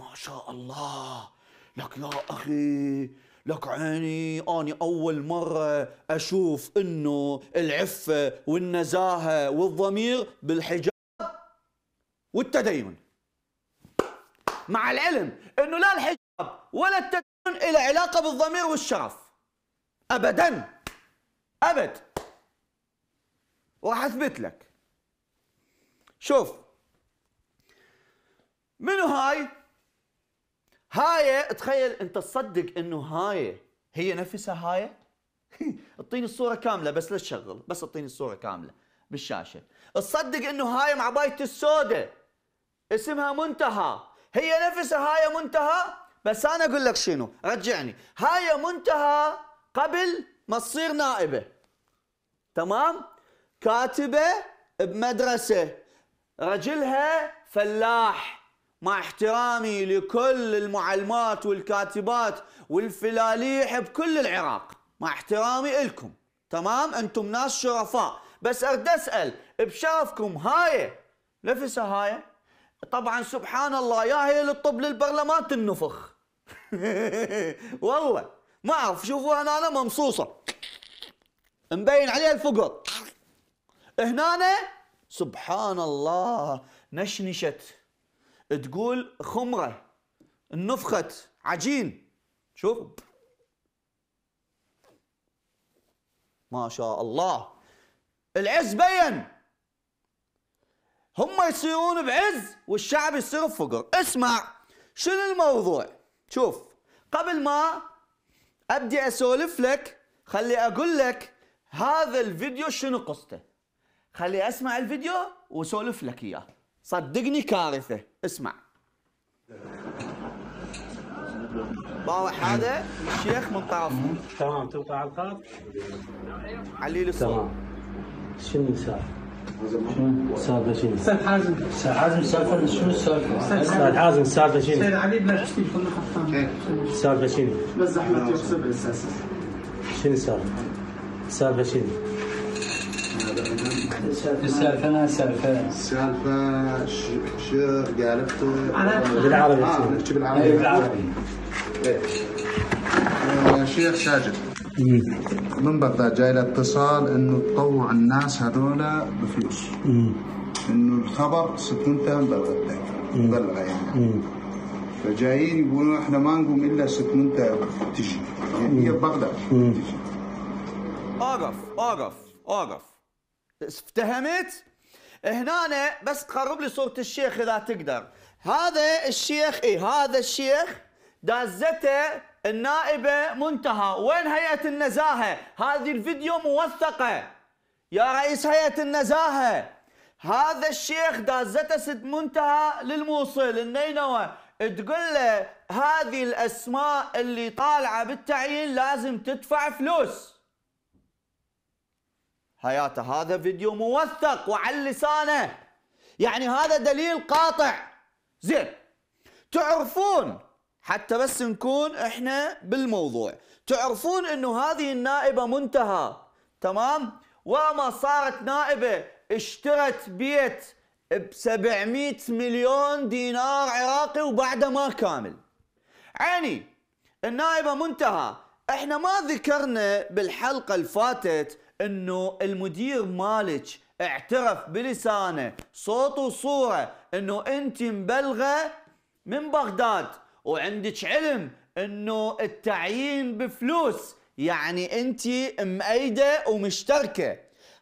ما شاء الله لك يا أخي لك عيني أنا أول مرة أشوف إنه العفة والنزاهة والضمير بالحجاب والتدين مع العلم إنه لا الحجاب ولا التدين إلى علاقة بالضمير والشرف أبدا أبد راح أثبت لك شوف منو هاي هاي تخيل انت تصدق انه هاي هي نفسها هاي اعطيني الصوره كامله بس لا تشغل بس اعطيني الصوره كامله بالشاشه تصدق انه هاي مع بايت السوداء اسمها منتهى هي نفسها هاي منتهى بس انا اقول لك شنو رجعني هاي منتهى قبل ما تصير نائبه تمام كاتبه بمدرسه رجلها فلاح مع احترامي لكل المعلمات والكاتبات والفلاليح بكل العراق مع احترامي لكم تمام انتم ناس شرفاء بس ارد اسال بشرفكم هاي نفسها هاي طبعا سبحان الله يا هي للطب للبرلمان تنفخ والله ما اعرف شوفوا هنا أنا ممصوصه مبين عليها الفقر هنا سبحان الله نشنشت تقول خمرة نفخت عجين شوف ما شاء الله العز بين هم يصيرون بعز والشعب يصير بفقر اسمع شنو الموضوع شوف قبل ما ابدي اسولف لك خلي اقول لك هذا الفيديو شنو قصته خلي اسمع الفيديو واسولف لك اياه صدقني كارثه اسمع طاوح هذا الشيخ من طرفه تمام توقع الخط علي لي تمام شنو صار؟ سالفه شنو؟ استاذ حازم استاذ حازم السالفه شنو السالفه؟ استاذ حازم السالفه شنو؟ استاذ علي بلا تليفون خطان سالفه شنو؟ بس زحمه يوسف شنو السالفه؟ السالفه شنو؟ السالفة سالفة سالفة شر قالبت بالعربي نحكي آه، بالعربي بالعربي شيخ آه، ساجد من بغداد جاي له اتصال انه تطوع الناس هذولا بفلوس انه الخبر ستنتهي من بغداد مبلغه يعني فجايين يقولون احنا ما نقوم الا ست منتهى تجي يعني هي بغداد تجي اوقف اوقف اقف افتهمت؟ هنا بس تقرب لي صورة الشيخ إذا تقدر هذا الشيخ اي هذا الشيخ دازته النائبة منتهى وين هيئة النزاهة هذه الفيديو موثقة يا رئيس هيئة النزاهة هذا الشيخ دازته سد منتهى للموصل النينوى تقول له هذه الأسماء اللي طالعة بالتعيين لازم تدفع فلوس حياته هذا فيديو موثق وعلى لسانه يعني هذا دليل قاطع زين تعرفون حتى بس نكون احنا بالموضوع تعرفون انه هذه النائبة منتهى تمام وما صارت نائبة اشترت بيت ب 700 مليون دينار عراقي وبعده ما كامل عيني النائبة منتهى احنا ما ذكرنا بالحلقة الفاتت انه المدير مالك اعترف بلسانه صوت وصوره انه انت مبلغه من بغداد وعندك علم انه التعيين بفلوس يعني انت مأيده ومشتركه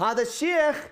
هذا الشيخ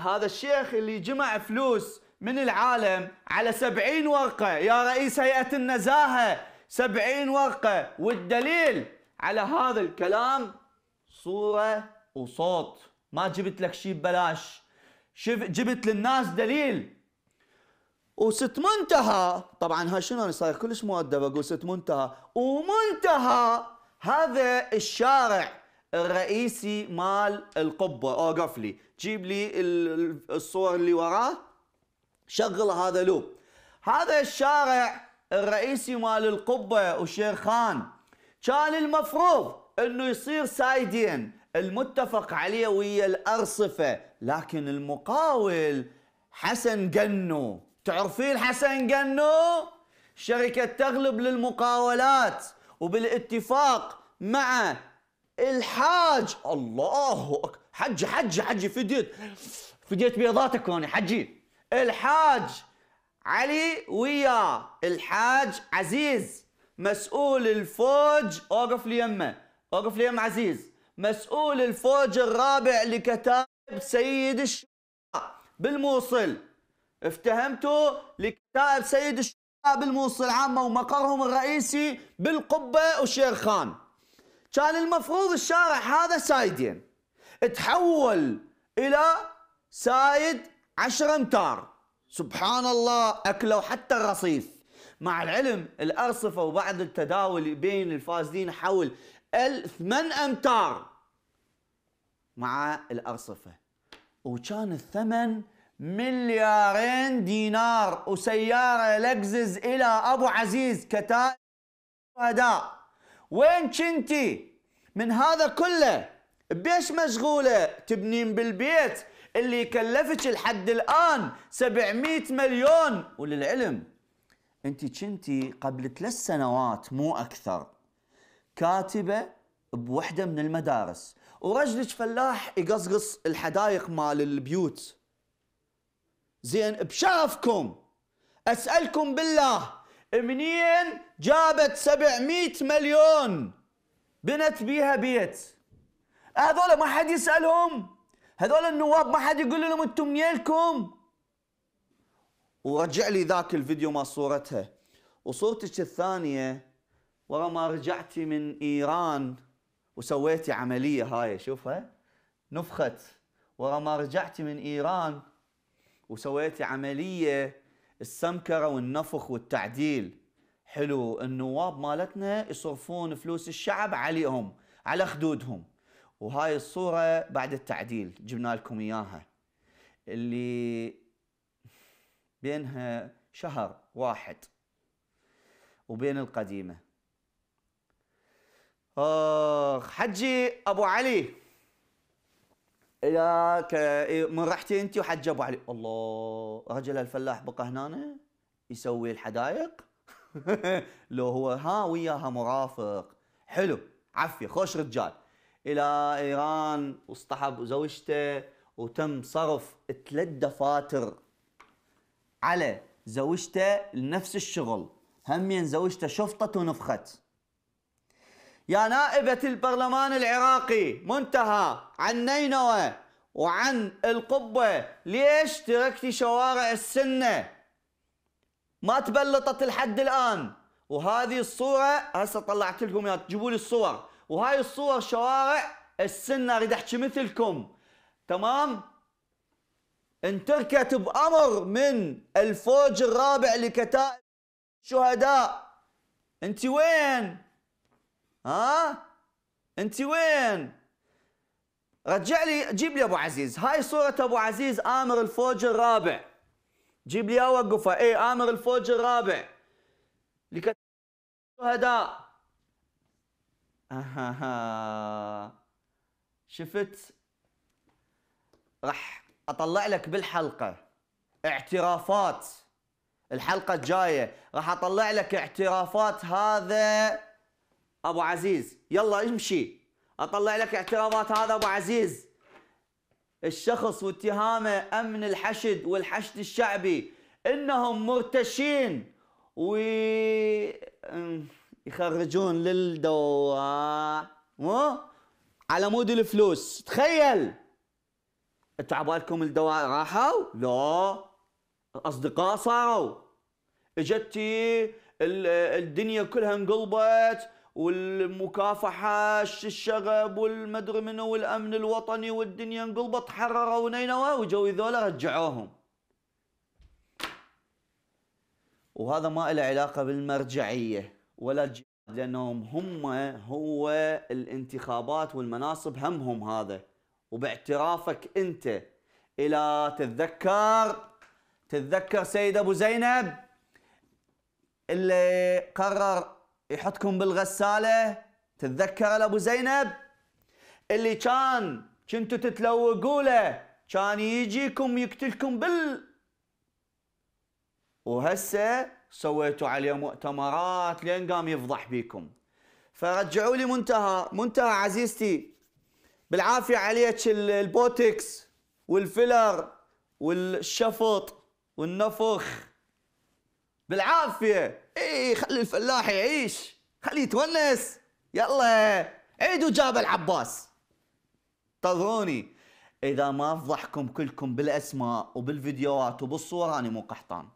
هذا الشيخ اللي جمع فلوس من العالم على سبعين ورقة يا رئيس هيئة النزاهة سبعين ورقة والدليل على هذا الكلام صورة وصوت ما جبت لك شيء ببلاش شف جبت للناس دليل وست منتهى طبعا هاي شنو صاير كلش مؤدب اقول ست منتهى ومنتهى هذا الشارع الرئيسي مال القبه اوقف لي جيب لي الصور اللي وراه شغل هذا لوب هذا الشارع الرئيسي مال القبه وشيخان كان المفروض انه يصير سايدين المتفق عليه ويا الأرصفة لكن المقاول حسن قنو تعرفين حسن قنو شركة تغلب للمقاولات وبالاتفاق مع الحاج الله حج حجي حجي حجي فديت فديت بيضاتك هوني حجي الحاج علي ويا الحاج عزيز مسؤول الفوج اوقف لي يمه اوقف لي يم عزيز مسؤول الفوج الرابع لكتائب سيد الشعراء بالموصل افتهمتوا لكتائب سيد الشعراء بالموصل عامة ومقرهم الرئيسي بالقبة وشير خان كان المفروض الشارع هذا سايدين تحول إلى سايد عشر امتار سبحان الله أكلوا حتى الرصيف مع العلم الأرصفة وبعد التداول بين الفاسدين حول ثمان امتار مع الارصفه وكان الثمن مليارين دينار وسياره لكزز الى ابو عزيز كتاب أداء وين كنتي من هذا كله بيش مشغوله تبنين بالبيت اللي كلفك لحد الان 700 مليون وللعلم انت كنتي قبل ثلاث سنوات مو اكثر كاتبه بوحده من المدارس ورجلك فلاح يقصقص الحدائق مال البيوت زين بشرفكم اسالكم بالله منين جابت 700 مليون بنت بيها بيت هذول ما حد يسالهم هذول النواب ما حد يقول لهم انتم منيلكم ورجع لي ذاك الفيديو مال صورتها وصورتك الثانيه ورا ما رجعتي من ايران وسويتي عمليه هاي شوفها نفخت ورا ما رجعتي من ايران وسويتي عمليه السمكره والنفخ والتعديل حلو النواب مالتنا يصرفون فلوس الشعب عليهم على خدودهم وهاي الصوره بعد التعديل جبنا لكم اياها اللي بينها شهر واحد وبين القديمه اخ حجي ابو علي ياك من رحتي انت وحج ابو علي الله رجل الفلاح بقى هنا يسوي الحدايق لو هو ها وياها مرافق حلو عفيه خوش رجال الى ايران واصطحب زوجته وتم صرف ثلاث دفاتر على زوجته لنفس الشغل همين زوجته شفطت ونفخت يا نائبة البرلمان العراقي منتهى عن نينوى وعن القبة ليش تركتي شوارع السنة ما تبلطت لحد الآن وهذه الصورة هسه طلعت لكم يا تجيبوا لي الصور وهاي الصور شوارع السنة اريد احكي مثلكم تمام انتركت بأمر من الفوج الرابع لكتائب الشهداء انت وين ها انت وين رجع لي جيب لي ابو عزيز هاي صوره ابو عزيز امر الفوج الرابع جيب لي اوقفها اي امر الفوج الرابع لكتاب الشهداء شفت راح اطلع لك بالحلقه اعترافات الحلقه الجايه راح اطلع لك اعترافات هذا ابو عزيز يلا امشي اطلع لك اعتراضات هذا ابو عزيز الشخص واتهامه امن الحشد والحشد الشعبي انهم مرتشين ويخرجون للدواء مو على مود الفلوس تخيل انتوا عبالكم الدواء راحوا؟ لا اصدقاء صاروا اجتي الدنيا كلها انقلبت والمكافحة الشغب والمدري منو والأمن الوطني والدنيا انقلبت حرروا نينوى وجو ذولا رجعوهم وهذا ما له علاقة بالمرجعية ولا الجهاد لأنهم هم هو الانتخابات والمناصب همهم هذا وباعترافك أنت إلى تتذكر تتذكر سيد أبو زينب اللي قرر يحطكم بالغسالة تتذكر أبو زينب اللي كان كنتوا تتلوقوا له كان يجيكم يقتلكم بال وهسه سويتوا عليه مؤتمرات لين قام يفضح بيكم فرجعوا لي منتهى منتهى عزيزتي بالعافية عليك البوتكس والفيلر والشفط والنفخ بالعافيه اي خلي الفلاح يعيش خليه يتونس يلا عيدوا جاب العباس انتظروني اذا ما افضحكم كلكم بالاسماء وبالفيديوهات وبالصور انا مو قحطان